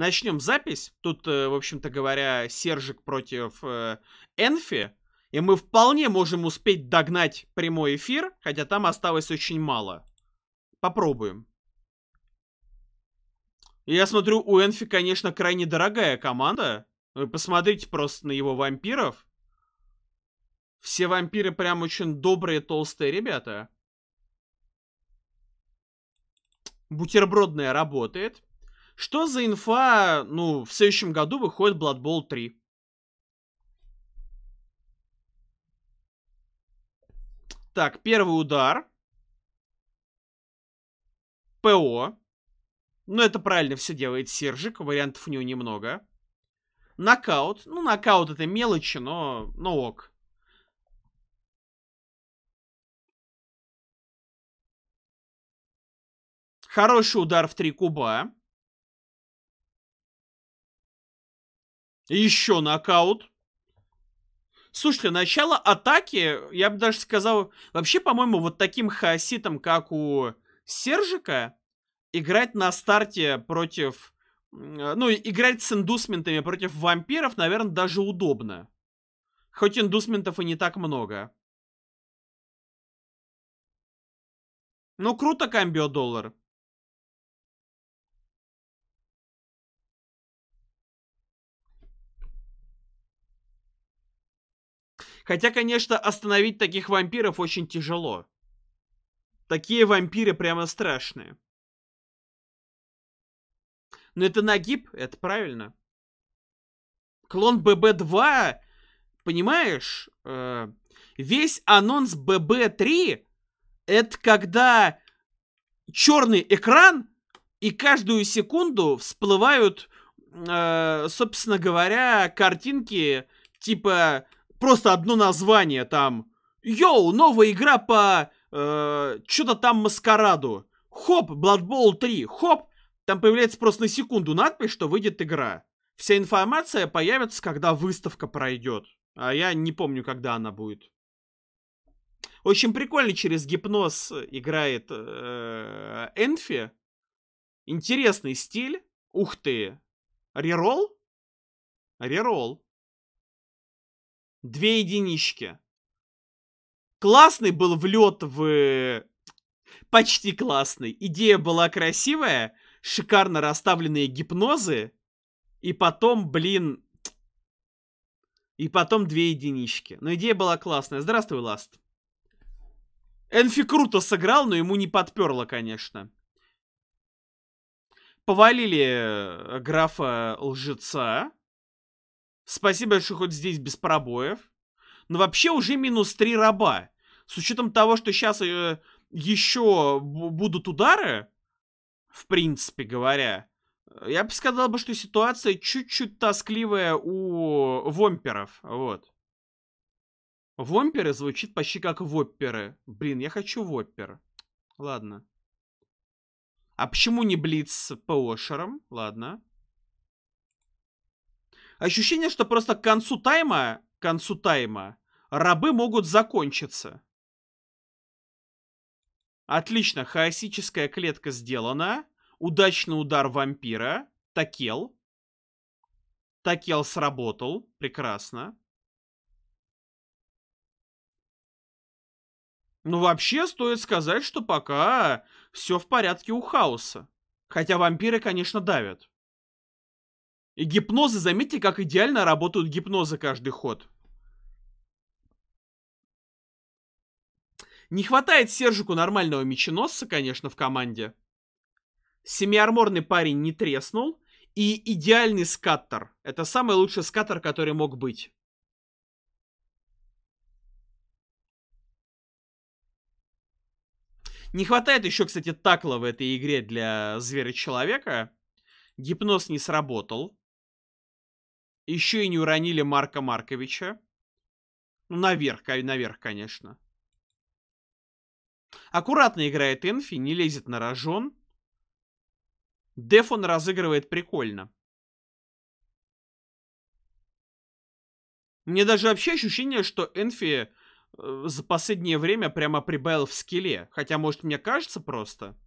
начнем запись. Тут, э, в общем-то говоря, Сержик против э, Энфи. И мы вполне можем успеть догнать прямой эфир, хотя там осталось очень мало. Попробуем. Я смотрю, у Энфи, конечно, крайне дорогая команда. Вы посмотрите просто на его вампиров. Все вампиры прям очень добрые, толстые ребята. Бутербродная работает. Что за инфа, ну, в следующем году выходит Blood Bowl 3? Так, первый удар. ПО. Ну, это правильно все делает Сержик, вариантов у него немного. Нокаут. Ну, нокаут это мелочи, но, но ок. Хороший удар в три куба. Еще нокаут. Слушайте, начало атаки, я бы даже сказал, вообще, по-моему, вот таким хаоситом, как у Сержика, играть на старте против... Ну, играть с индусментами против вампиров, наверное, даже удобно. Хоть индусментов и не так много. Ну, круто, комбио доллар. Хотя, конечно, остановить таких вампиров очень тяжело. Такие вампиры прямо страшные. Но это нагиб, это правильно. Клон ББ-2, понимаешь? Э, весь анонс ББ-3 это когда черный экран и каждую секунду всплывают, э, собственно говоря, картинки типа просто одно название там. Йоу, новая игра по... Э, что-то там маскараду. Хоп, Blood Bowl 3. Хоп, там появляется просто на секунду надпись, что выйдет игра. Вся информация появится, когда выставка пройдет. А я не помню, когда она будет. Очень прикольно через гипноз играет э, Энфи. Интересный стиль. Ух ты. Рерол? Рерол. Две единички. Классный был влет в... Почти классный. Идея была красивая. Шикарно расставленные гипнозы. И потом, блин... И потом две единички. Но идея была классная. Здравствуй, Ласт. Энфи круто сыграл, но ему не подперло, конечно. Повалили э, графа лжеца. Спасибо, что хоть здесь без пробоев. Но вообще уже минус 3 раба. С учетом того, что сейчас э, еще будут удары, в принципе говоря, э, я бы сказал, бы, что ситуация чуть-чуть тоскливая у вомперов. Вот. Вомперы звучит почти как вопперы. Блин, я хочу воппер. Ладно. А почему не блиц по ошерам? Ладно. Ощущение, что просто к концу тайма, к концу тайма, рабы могут закончиться. Отлично, хаосическая клетка сделана. Удачный удар вампира. Такел. Такел сработал. Прекрасно. Ну, вообще, стоит сказать, что пока все в порядке у хаоса. Хотя вампиры, конечно, давят. И гипнозы, заметьте, как идеально работают гипнозы каждый ход. Не хватает Сержику нормального меченосца, конечно, в команде. Семиарморный парень не треснул. И идеальный скаттер. Это самый лучший скаттер, который мог быть. Не хватает еще, кстати, такла в этой игре для зверя-человека. Гипноз не сработал. Еще и не уронили Марка Марковича. Ну, наверх, наверх, конечно. Аккуратно играет Энфи, не лезет на рожон. Деф разыгрывает прикольно. Мне даже вообще ощущение, что Энфи э, за последнее время прямо прибавил в скилле. Хотя, может, мне кажется просто...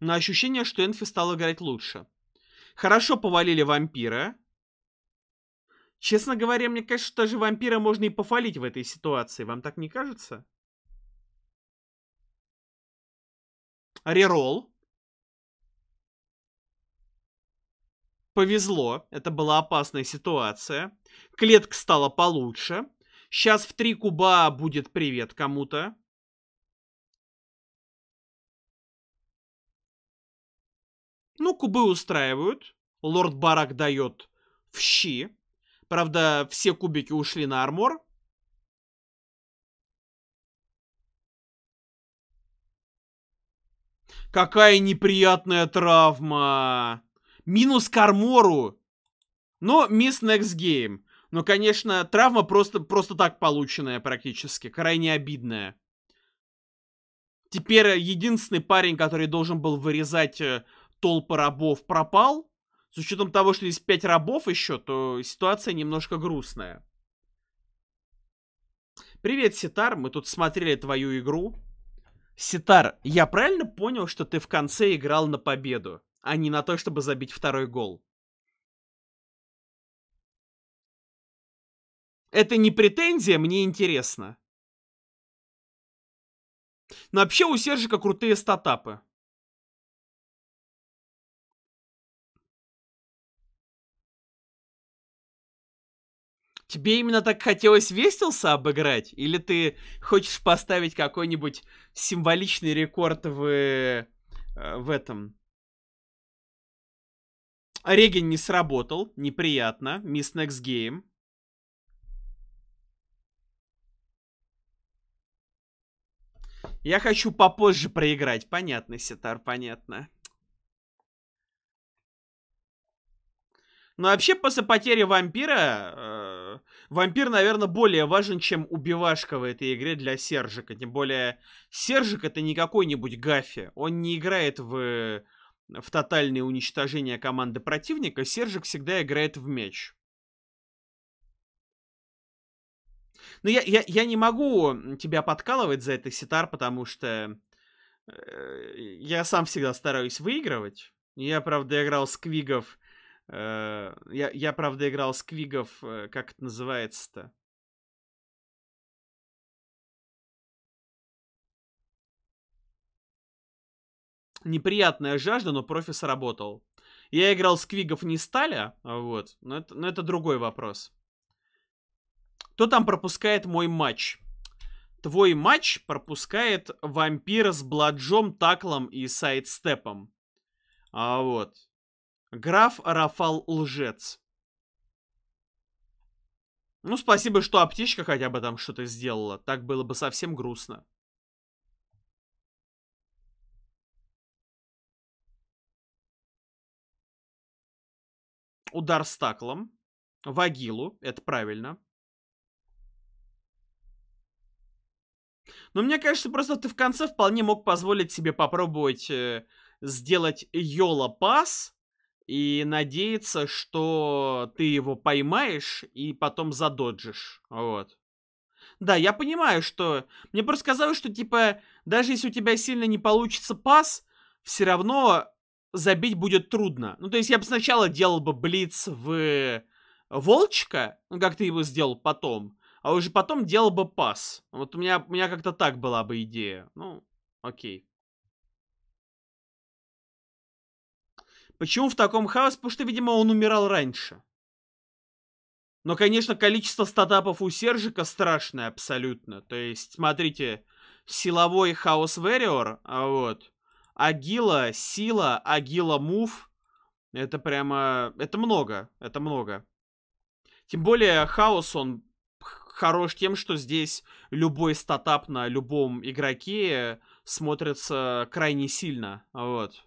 но ощущение, что Энфи стал играть лучше. Хорошо повалили вампира. Честно говоря, мне кажется, что даже вампира можно и пофалить в этой ситуации. Вам так не кажется? Рерол. Повезло, это была опасная ситуация. Клетка стала получше. Сейчас в три куба будет привет кому-то. Ну, кубы устраивают. Лорд Барак дает в щи. Правда, все кубики ушли на армор. Какая неприятная травма. Минус к армору. Но мисс next game. Но, конечно, травма просто, просто так полученная практически. Крайне обидная. Теперь единственный парень, который должен был вырезать э, толпы рабов пропал, с учетом того, что есть пять рабов еще, то ситуация немножко грустная. Привет, Ситар, мы тут смотрели твою игру. Ситар, я правильно понял, что ты в конце играл на победу, а не на то, чтобы забить второй гол? Это не претензия, мне интересно. Но вообще у Сержика крутые статапы. Тебе именно так хотелось Вестилса обыграть? Или ты хочешь поставить какой-нибудь символичный рекорд в, э, в этом? Реген не сработал, неприятно. Мисс Next Game. Я хочу попозже проиграть. Понятно, Ситар, понятно. Но ну, вообще, после потери вампира... Э вампир, наверное, более важен, чем убивашка в этой игре для Сержика. Тем более, Сержик это не какой-нибудь гафи. Он не играет в, в тотальное уничтожение команды противника. Сержик всегда играет в меч. Но ну, я, я, я не могу тебя подкалывать за это, Ситар, потому что э, я сам всегда стараюсь выигрывать. Я, правда, играл с Квигов Э, я, я, правда, играл с Квигов, э, как это называется-то? Неприятная жажда, но профи сработал. Я играл с Квигов не стали, а вот, но это, но это другой вопрос. Кто там пропускает мой матч? Твой матч пропускает вампира с бладжом, таклом и сайдстепом. А вот. Граф Рафал лжец. Ну, спасибо, что аптечка хотя бы там что-то сделала. Так было бы совсем грустно. Удар стаклом таклом. Вагилу, это правильно. Но ну, мне кажется, просто ты в конце вполне мог позволить себе попробовать э, сделать Йола пас и надеяться, что ты его поймаешь и потом задоджишь. Вот. Да, я понимаю, что... Мне просто сказали, что, типа, даже если у тебя сильно не получится пас, все равно забить будет трудно. Ну, то есть я бы сначала делал бы блиц в Волчка, ну, как ты его сделал потом, а уже потом делал бы пас. Вот у меня, у меня как-то так была бы идея. Ну, окей. Почему в таком хаосе? Потому что, видимо, он умирал раньше. Но, конечно, количество статапов у Сержика страшное абсолютно. То есть, смотрите, силовой хаос Вериор, а вот. Агила, сила, Агила мув. Это прямо... Это много, это много. Тем более, хаос, он хорош тем, что здесь любой статап на любом игроке смотрится крайне сильно, вот.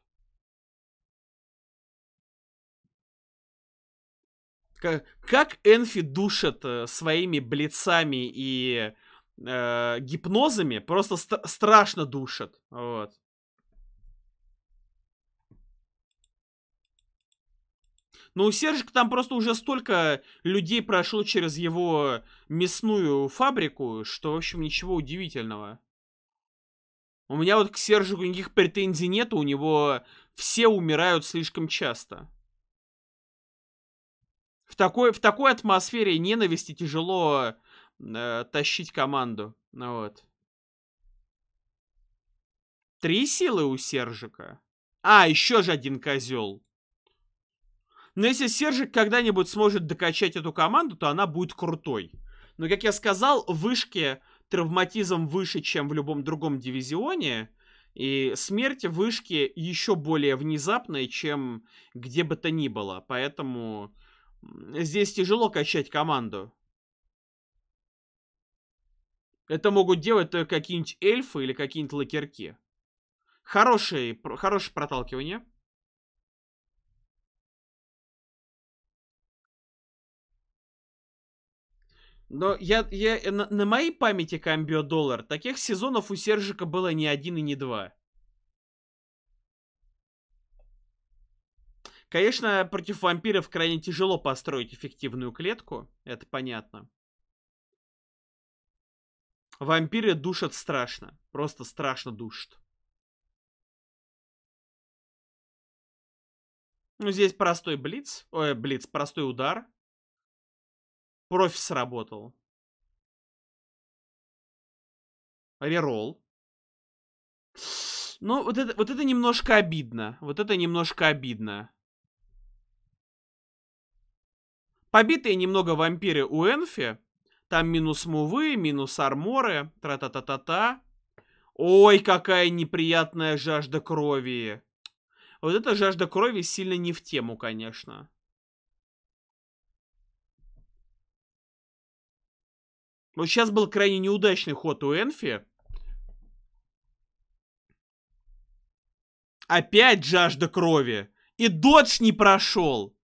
Как, как Энфи душит э, своими блицами и э, гипнозами, просто ст страшно душит. Вот. Но ну, у Сержика там просто уже столько людей прошло через его мясную фабрику, что, в общем, ничего удивительного. У меня вот к Сержику никаких претензий нет, у него все умирают слишком часто в такой, в такой атмосфере ненависти тяжело э, тащить команду. Ну вот. Три силы у Сержика. А, еще же один козел. Но если Сержик когда-нибудь сможет докачать эту команду, то она будет крутой. Но, как я сказал, вышки травматизм выше, чем в любом другом дивизионе. И смерть вышки еще более внезапная, чем где бы то ни было. Поэтому Здесь тяжело качать команду. Это могут делать только какие-нибудь эльфы или какие-нибудь лакерки. Хорошее, хорошее проталкивание. Но я, я э, на, на моей памяти Камбио Доллар таких сезонов у Сержика было не один и не два. Конечно, против вампиров крайне тяжело построить эффективную клетку, это понятно. Вампиры душат страшно, просто страшно душат. Ну, здесь простой блиц, ой, блиц, простой удар. Профи сработал. рерол, Ну, вот это, вот это немножко обидно. Вот это немножко обидно. Побитые немного вампиры у Энфи. Там минус мувы, минус арморы. Тра-та-та-та-та. Ой, какая неприятная жажда крови. Вот эта жажда крови сильно не в тему, конечно. Вот сейчас был крайне неудачный ход у Энфи. Опять жажда крови. И додж не прошел.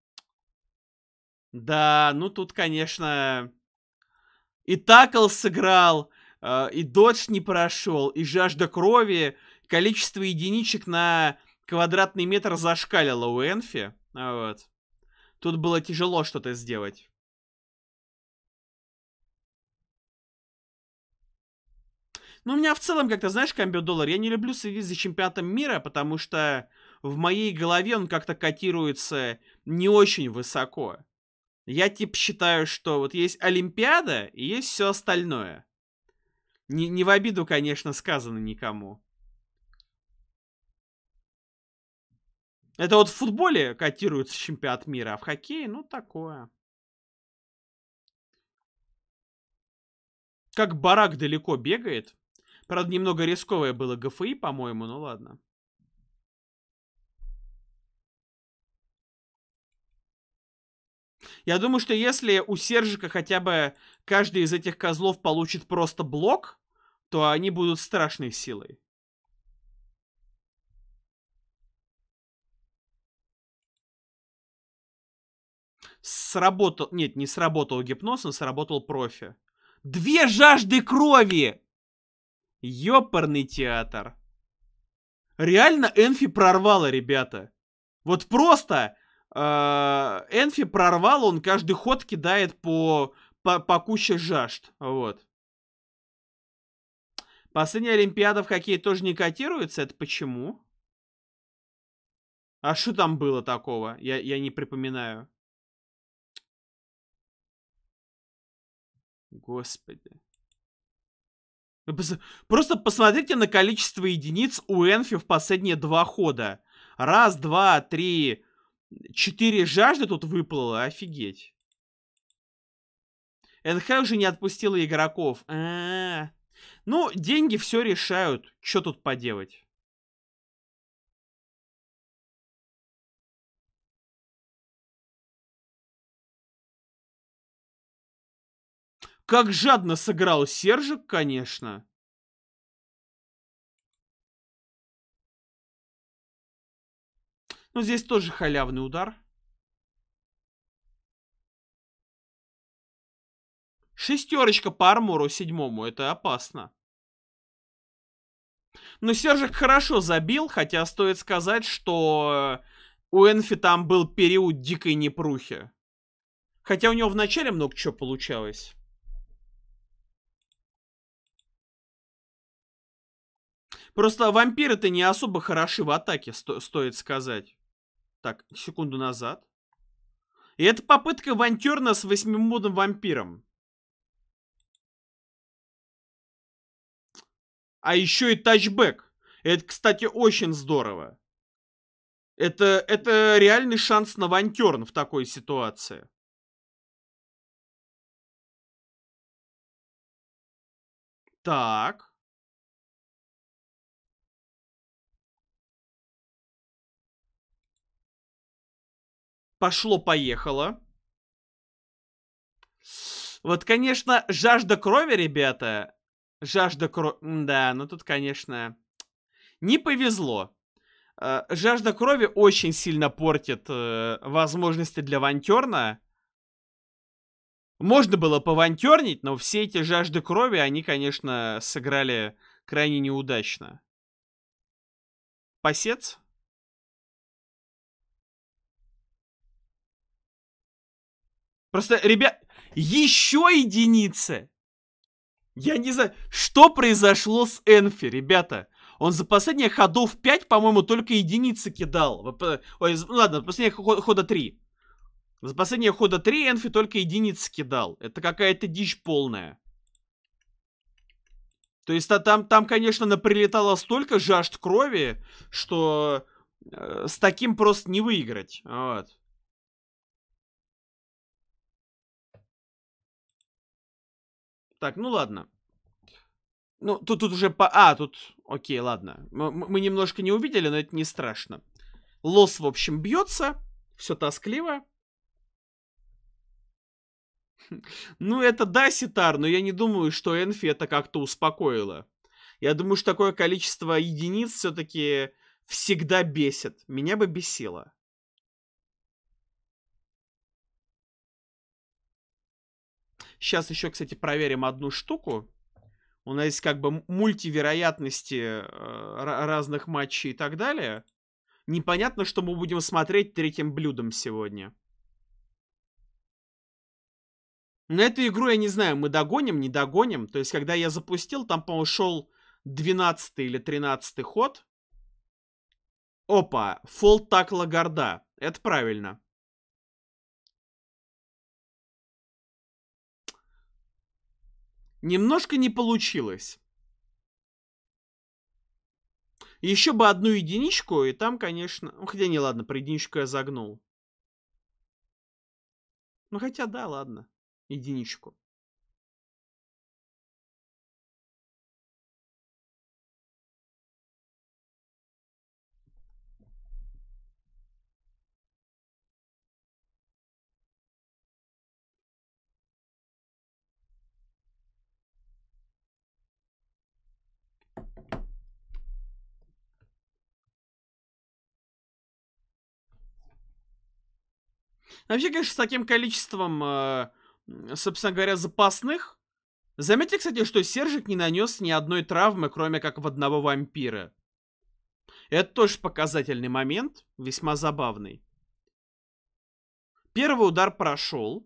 Да, ну тут, конечно, и такл сыграл, а, и додж не прошел, и жажда крови, количество единичек на квадратный метр зашкалило у Энфи. А вот. Тут было тяжело что-то сделать. Ну, у меня в целом как-то, знаешь, комбио доллар, я не люблю следить за чемпионатом мира, потому что в моей голове он как-то котируется не очень высоко. Я типа считаю, что вот есть Олимпиада и есть все остальное. Не, не в обиду, конечно, сказано никому. Это вот в футболе котируется чемпионат мира, а в хоккее, ну, такое. Как барак далеко бегает. Правда, немного рисковое было ГФИ, по-моему, ну ладно. Я думаю, что если у Сержика хотя бы каждый из этих козлов получит просто блок, то они будут страшной силой. Сработал... Нет, не сработал гипноз, он сработал профи. Две жажды крови! Ёпарный театр. Реально Энфи прорвала, ребята. Вот просто а, Энфи прорвал, он каждый ход кидает по, по, по куче жажд. Вот. Последняя Олимпиада в хоккее тоже не котируется. Это почему? А что там было такого? Я, я не припоминаю. Господи. Просто посмотрите на количество единиц у Энфи в последние два хода. Раз, два, три, Четыре жажды тут выплыло, офигеть. НХ уже не отпустила игроков. А -а -а. Ну, деньги все решают. Что тут поделать? Как жадно сыграл Сержик, конечно. Но здесь тоже халявный удар. 6 по армору седьмому, это опасно. Но Сержик хорошо забил, хотя стоит сказать, что э, у Энфи там был период дикой непрухи. Хотя у него вначале много чего получалось. Просто вампиры-то не особо хороши в атаке, сто стоит сказать. Так, секунду назад. И это попытка вантерна с восьмимодным вампиром. А еще и тачбэк. Это, кстати, очень здорово. Это, это реальный шанс на вантерн в такой ситуации. Так. Пошло-поехало. Вот, конечно, жажда крови, ребята. Жажда крови... Да, ну тут, конечно... Не повезло. Э, жажда крови очень сильно портит э, возможности для Вантерна. Можно было повантернить, но все эти жажды крови, они, конечно, сыграли крайне неудачно. Пасец? Просто, ребят, еще единицы! Я не знаю, что произошло с Энфи, ребята. Он за последние ходов 5, по-моему, только единицы кидал. Ой, ладно, последние хода 3. За последние хода 3 Энфи только единицы кидал. Это какая-то дичь полная. То есть а там, там, конечно, наприлетало столько жажд крови, что э, с таким просто не выиграть. Вот. Так, ну ладно. Ну, тут, тут уже по... А, тут... Окей, ладно. Мы, мы немножко не увидели, но это не страшно. Лос, в общем, бьется. Все тоскливо. Ну, это да, Ситар, но я не думаю, что Энфи это как-то успокоило. Я думаю, что такое количество единиц все-таки всегда бесит. Меня бы бесило. Сейчас еще, кстати, проверим одну штуку. У нас есть как бы мультивероятности э, разных матчей и так далее. Непонятно, что мы будем смотреть третьим блюдом сегодня. На эту игру я не знаю, мы догоним, не догоним. То есть, когда я запустил, там, по-моему, шел 12 или 13 ход. Опа, фолл такла горда. Это правильно. Немножко не получилось. Еще бы одну единичку, и там, конечно... Ну, хотя не, ладно, про единичку я загнул. Ну хотя да, ладно. Единичку. Вообще, конечно, с таким количеством, э, собственно говоря, запасных. Заметьте, кстати, что Сержик не нанес ни одной травмы, кроме как в одного вампира. Это тоже показательный момент, весьма забавный. Первый удар прошел.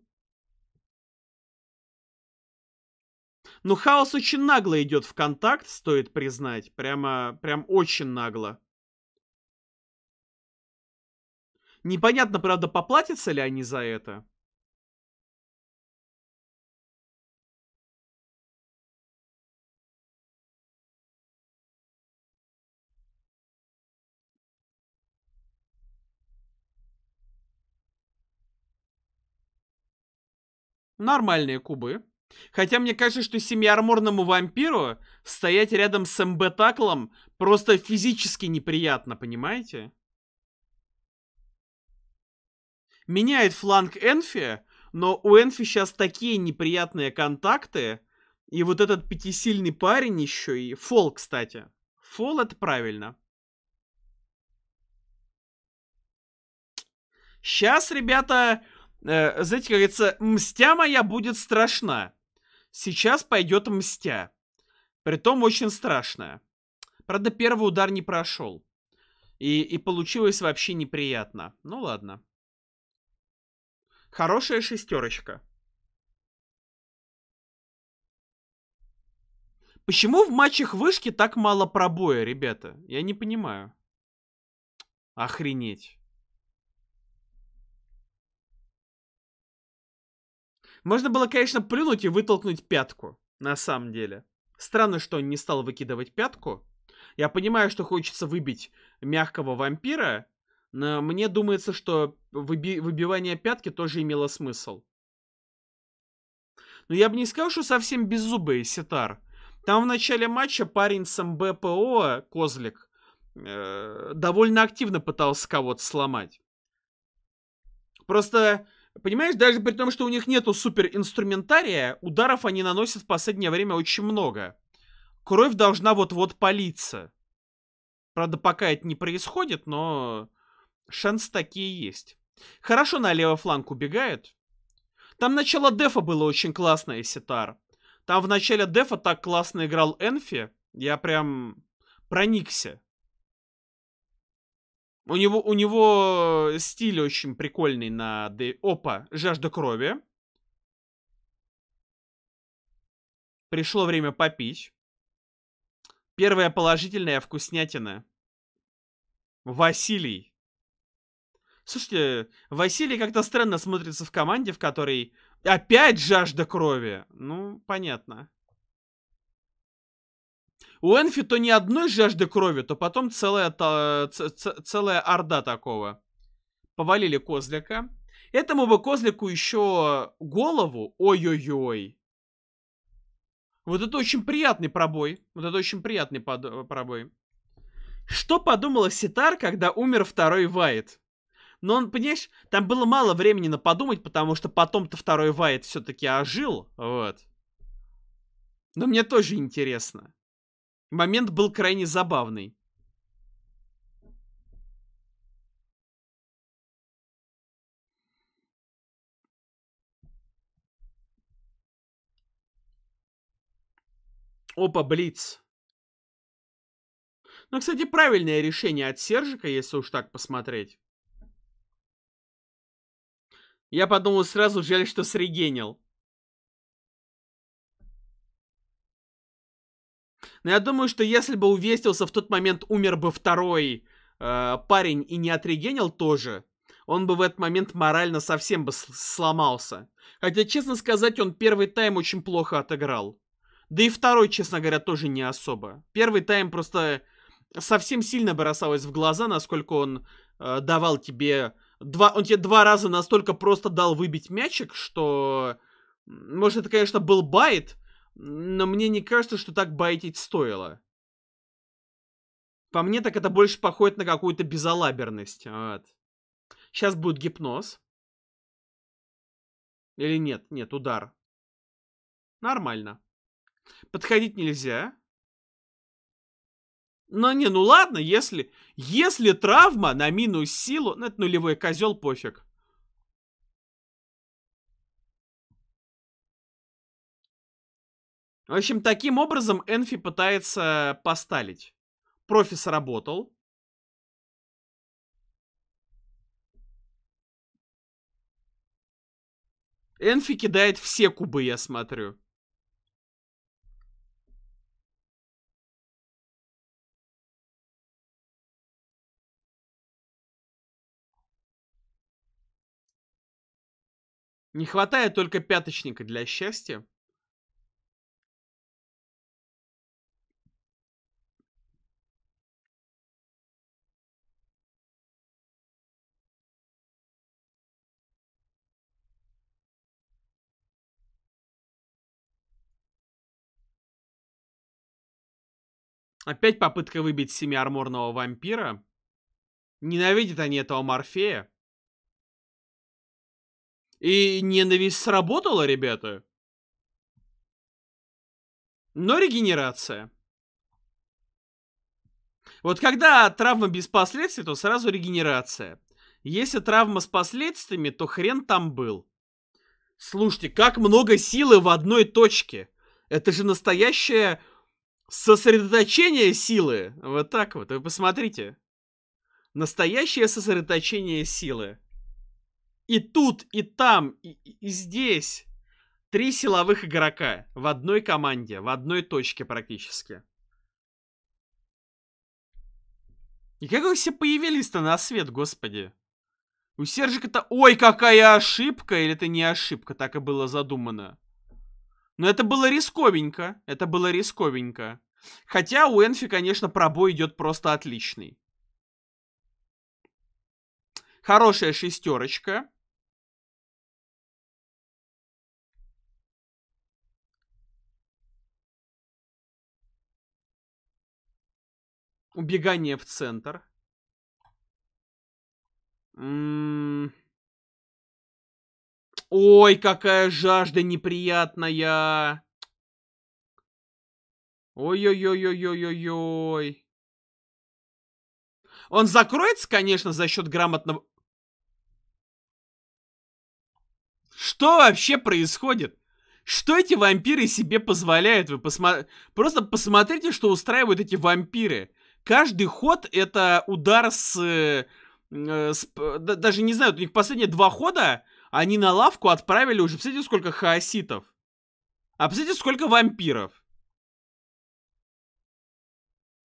но ну, Хаос очень нагло идет в контакт, стоит признать. Прямо, прям очень нагло. Непонятно, правда, поплатятся ли они за это. Нормальные кубы. Хотя мне кажется, что семиарморному вампиру стоять рядом с эмбетаклом просто физически неприятно, понимаете? меняет фланг Энфи, но у Энфи сейчас такие неприятные контакты, и вот этот пятисильный парень еще и... Фол, кстати. Фол это правильно. Сейчас, ребята, э, знаете, как говорится, мстя моя будет страшна. Сейчас пойдет мстя. Притом очень страшная. Правда, первый удар не прошел. И, и получилось вообще неприятно. Ну ладно. Хорошая шестерочка. Почему в матчах вышки так мало пробоя, ребята? Я не понимаю. Охренеть. Можно было, конечно, плюнуть и вытолкнуть пятку. На самом деле. Странно, что он не стал выкидывать пятку. Я понимаю, что хочется выбить мягкого вампира, Э, мне думается, что выби выбивание пятки тоже имело смысл. Но я бы не сказал, что совсем беззубый Ситар. Там в начале матча парень с МБПО, Козлик, э, довольно активно пытался кого-то сломать. Просто, понимаешь, даже при том, что у них нету суперинструментария, ударов они наносят в последнее время очень много. Кровь должна вот-вот палиться. Правда, пока это не происходит, но... Шанс такие есть. Хорошо на левый фланг убегает. Там начало дефа было очень классное, Ситар. Там в начале дефа так классно играл Энфи. Я прям проникся. У него, у него стиль очень прикольный на... Де... Опа, жажда крови. Пришло время попить. Первая положительная вкуснятина. Василий. Слушайте, Василий как-то странно смотрится в команде, в которой опять жажда крови. Ну, понятно. У Энфи то ни одной жажды крови, то потом целая, та, ц, ц, целая орда такого. Повалили козлика. Этому бы козлику еще голову. Ой-ой-ой. Вот это очень приятный пробой. Вот это очень приятный э, пробой. Что подумала Ситар, когда умер второй Вайт? Но он, понимаешь, там было мало времени на подумать, потому что потом-то второй Вайт все-таки ожил, вот. Но мне тоже интересно. Момент был крайне забавный. Опа, Блиц. Ну, кстати, правильное решение от Сержика, если уж так посмотреть. Я подумал сразу, жаль, что срегенил. Но я думаю, что если бы увестился в тот момент, умер бы второй э, парень и не отрегенил тоже, он бы в этот момент морально совсем бы сломался. Хотя, честно сказать, он первый тайм очень плохо отыграл. Да и второй, честно говоря, тоже не особо. Первый тайм просто совсем сильно бросалось в глаза, насколько он э, давал тебе два, он тебе два раза настолько просто дал выбить мячик, что... Может, это, конечно, был байт, но мне не кажется, что так байтить стоило. По мне, так это больше походит на какую-то безалаберность. Вот. Сейчас будет гипноз. Или нет? Нет, удар. Нормально. Подходить нельзя. Но не, ну ладно, если... Если травма на минус силу... Ну, это нулевой козел, пофиг. В общем, таким образом Энфи пытается посталить. Профи сработал. Энфи кидает все кубы, я смотрю. Не хватает только пяточника для счастья. Опять попытка выбить семя арморного вампира. Ненавидят они этого Морфея. И ненависть сработала, ребята. Но регенерация. Вот когда травма без последствий, то сразу регенерация. Если травма с последствиями, то хрен там был. Слушайте, как много силы в одной точке. Это же настоящее сосредоточение силы. Вот так вот, вы посмотрите. Настоящее сосредоточение силы и тут, и там, и, и здесь. Три силовых игрока в одной команде, в одной точке практически. И как вы все появились-то на свет, господи? У Сержика-то... Ой, какая ошибка! Или это не ошибка, так и было задумано. Но это было рисковенько. Это было рисковенько. Хотя у Энфи, конечно, пробой идет просто отличный. Хорошая шестерочка. Убегание в центр. Ой, какая жажда неприятная. Ой-ой-ой-ой-ой-ой-ой. Он закроется, конечно, за счет грамотного... Что вообще происходит? Что эти вампиры себе позволяют? Вы посмо... Просто посмотрите, что устраивают эти вампиры. Каждый ход это удар с... Э, э, с даже не знаю, у них последние два хода они на лавку отправили уже, посмотрите, сколько хаоситов. А посмотрите, сколько вампиров.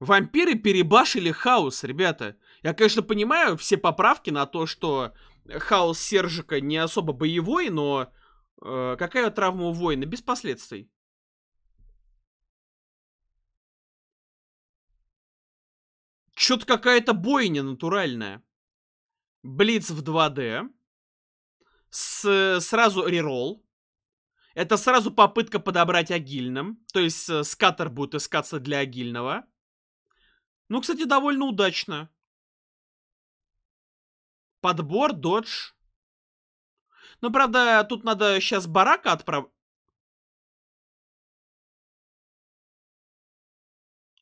Вампиры перебашили хаос, ребята. Я, конечно, понимаю все поправки на то, что хаос Сержика не особо боевой, но э, какая травма у воина? Без последствий. Что-то какая-то бойня натуральная. Блиц в 2D. С, сразу рерол. Это сразу попытка подобрать агильным. То есть э, скатер будет искаться для агильного. Ну, кстати, довольно удачно. Подбор, додж. Ну, правда, тут надо сейчас барака отправить.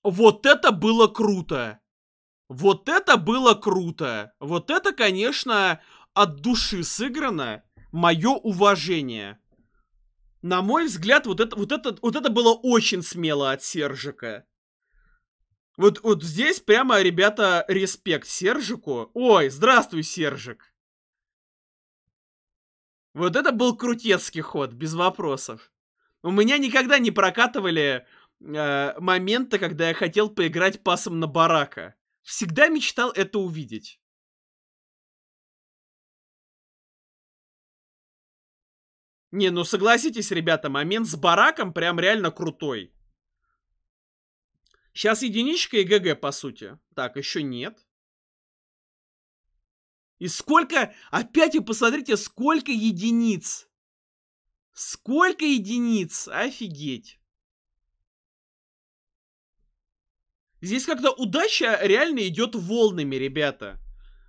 Вот это было круто! Вот это было круто. Вот это, конечно, от души сыграно. Мое уважение. На мой взгляд, вот это, вот это, вот это было очень смело от Сержика. Вот, вот здесь прямо, ребята, респект Сержику. Ой, здравствуй, Сержик. Вот это был крутецкий ход, без вопросов. У меня никогда не прокатывали э, моменты, когда я хотел поиграть пасом на барака всегда мечтал это увидеть. Не, ну согласитесь, ребята, момент с бараком прям реально крутой. Сейчас единичка и ГГ, по сути. Так, еще нет. И сколько... Опять и посмотрите, сколько единиц. Сколько единиц. Офигеть. Здесь как-то удача реально идет волнами, ребята.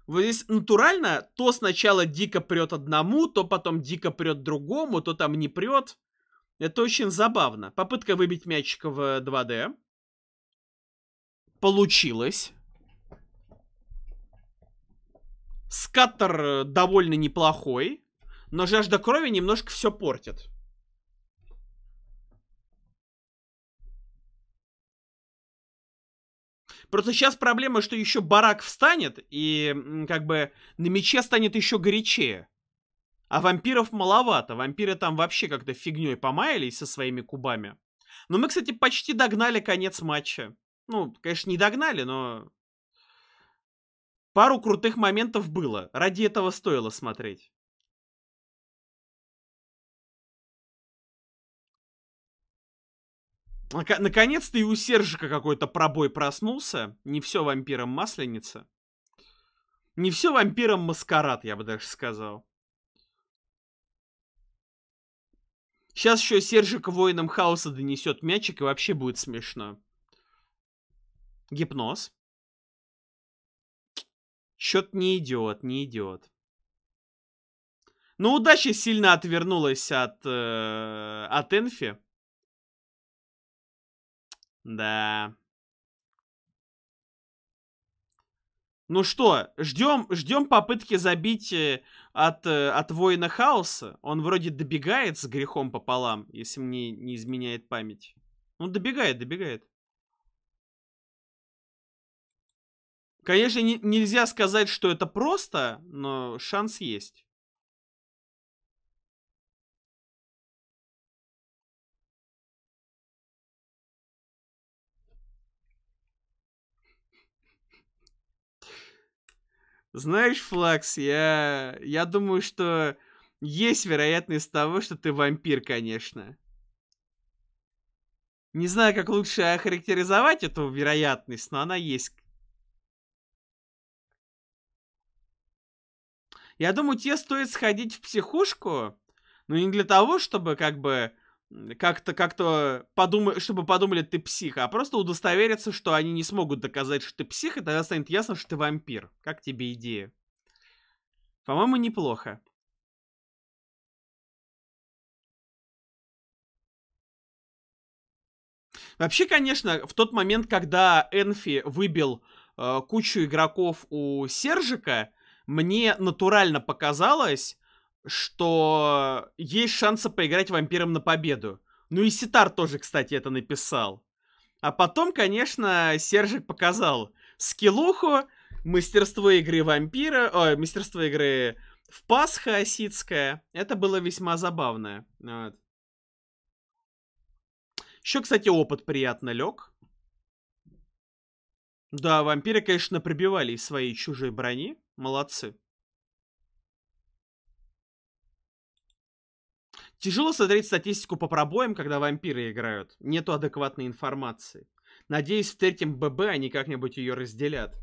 Вот здесь натурально то сначала дико прет одному, то потом дико прет другому, то там не прет. Это очень забавно. Попытка выбить мячик в 2D. Э, Получилось. Скаттер э, довольно неплохой, но жажда крови немножко все портит. Просто сейчас проблема, что еще барак встанет, и как бы на мече станет еще горячее. А вампиров маловато. Вампиры там вообще как-то фигней помаялись со своими кубами. Но мы, кстати, почти догнали конец матча. Ну, конечно, не догнали, но... Пару крутых моментов было. Ради этого стоило смотреть. Наконец-то и у Сержика какой-то пробой проснулся. Не все вампиром масленица. Не все вампиром маскарад, я бы даже сказал. Сейчас еще Сержик воином хаоса донесет мячик, и вообще будет смешно. Гипноз. Счет не идет, не идет. Но удача сильно отвернулась от, э, от Энфи. Да. Ну что, ждем, ждем попытки забить э, от, э, от воина хаоса. Он вроде добегает с грехом пополам, если мне не изменяет память. Ну, добегает, добегает. Конечно, не, нельзя сказать, что это просто, но шанс есть. Знаешь, Флакс, я... я думаю, что есть вероятность того, что ты вампир, конечно. Не знаю, как лучше охарактеризовать эту вероятность, но она есть. Я думаю, тебе стоит сходить в психушку, но не для того, чтобы как бы как-то как-то подумать, чтобы подумали, ты псих, а просто удостовериться, что они не смогут доказать, что ты псих, и тогда станет ясно, что ты вампир. Как тебе идея? По-моему, неплохо. Вообще, конечно, в тот момент, когда Энфи выбил э, кучу игроков у Сержика, мне натурально показалось, что есть шансы поиграть вампиром на победу. Ну и Ситар тоже, кстати, это написал. А потом, конечно, Сержик показал скиллуху, мастерство игры вампира, ой, мастерство игры в Пасха осетская. Это было весьма забавно. Вот. Еще, кстати, опыт приятно лег. Да, вампиры, конечно, пробивали из своей чужой брони. Молодцы. Тяжело смотреть статистику по пробоям, когда вампиры играют. Нету адекватной информации. Надеюсь, в третьем ББ они как-нибудь ее разделят.